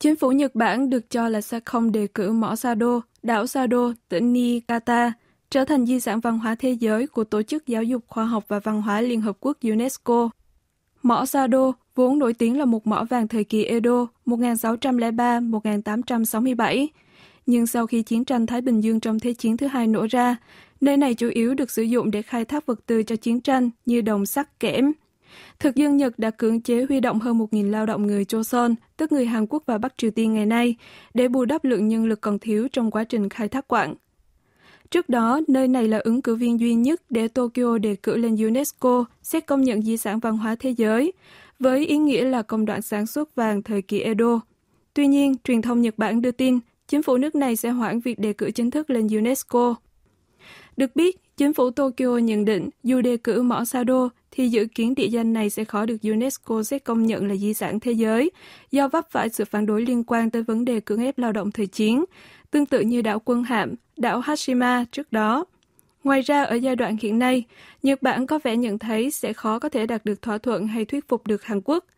Chính phủ Nhật Bản được cho là sẽ không đề cử mỏ Sado, đảo Sado, tỉnh Niigata trở thành di sản văn hóa thế giới của Tổ chức Giáo dục Khoa học và Văn hóa Liên Hợp Quốc UNESCO. Mỏ Sado vốn nổi tiếng là một mỏ vàng thời kỳ Edo 1603-1867, nhưng sau khi chiến tranh Thái Bình Dương trong Thế chiến thứ hai nổ ra, nơi này chủ yếu được sử dụng để khai thác vật tư cho chiến tranh như đồng sắt kẽm, Thực dân Nhật đã cưỡng chế huy động hơn 1.000 lao động người Joseon, tức người Hàn Quốc và Bắc Triều Tiên ngày nay, để bù đắp lượng nhân lực còn thiếu trong quá trình khai thác quạng. Trước đó, nơi này là ứng cử viên duy nhất để Tokyo đề cử lên UNESCO xét công nhận di sản văn hóa thế giới, với ý nghĩa là công đoạn sản xuất vàng thời kỳ Edo. Tuy nhiên, truyền thông Nhật Bản đưa tin chính phủ nước này sẽ hoãn việc đề cử chính thức lên UNESCO. Được biết, chính phủ Tokyo nhận định dù đề cử mỏ Sado thì dự kiến địa danh này sẽ khó được UNESCO xét công nhận là di sản thế giới do vấp phải sự phản đối liên quan tới vấn đề cưỡng ép lao động thời chiến, tương tự như đảo Quân Hạm, đảo Hashima trước đó. Ngoài ra, ở giai đoạn hiện nay, Nhật Bản có vẻ nhận thấy sẽ khó có thể đạt được thỏa thuận hay thuyết phục được Hàn Quốc –